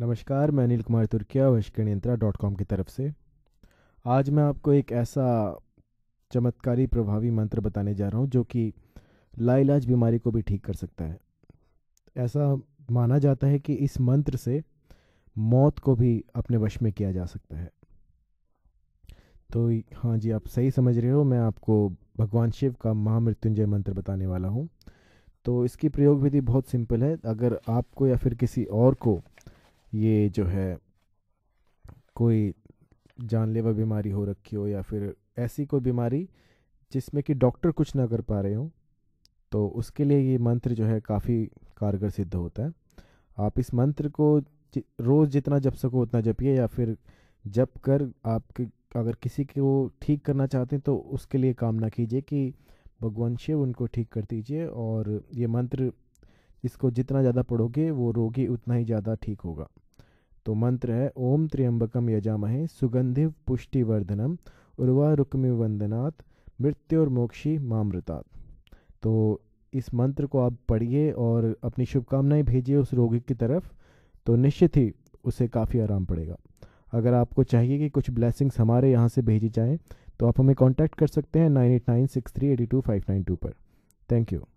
नमस्कार मैं अनिल कुमार तुर्किया वशकण यंत्रा डॉट कॉम की तरफ से आज मैं आपको एक ऐसा चमत्कारी प्रभावी मंत्र बताने जा रहा हूँ जो कि लाइलाज बीमारी को भी ठीक कर सकता है ऐसा माना जाता है कि इस मंत्र से मौत को भी अपने वश में किया जा सकता है तो हाँ जी आप सही समझ रहे हो मैं आपको भगवान शिव का महामृत्युंजय मंत्र बताने वाला हूँ तो इसकी प्रयोग विधि बहुत सिंपल है अगर आपको या फिर किसी और को ये जो है कोई जानलेवा बीमारी हो रखी हो या फिर ऐसी कोई बीमारी जिसमें कि डॉक्टर कुछ ना कर पा रहे हो तो उसके लिए ये मंत्र जो है काफ़ी कारगर सिद्ध होता है आप इस मंत्र को रोज़ जितना जप सको उतना जपिए या फिर जप कर आपके अगर किसी को ठीक करना चाहते हैं तो उसके लिए कामना कीजिए कि भगवान शिव उनको ठीक कर दीजिए और ये मंत्र इसको जितना ज़्यादा पढ़ोगे वो रोगी उतना ही ज़्यादा ठीक होगा तो मंत्र है ओम त्र्यंबकम यजामहे सुगंधि पुष्टिवर्धनम उर्वा रुक्मि वंदनात् मृत्यु और मोक्षी मामृतात तो इस मंत्र को आप पढ़िए और अपनी शुभकामनाएं भेजिए उस रोगी की तरफ तो निश्चित ही उसे काफ़ी आराम पड़ेगा अगर आपको चाहिए कि कुछ ब्लेसिंग्स हमारे यहाँ से भेजी जाएँ तो आप हमें कांटेक्ट कर सकते हैं nine eight nine six three eighty two five nine two पर थैंक यू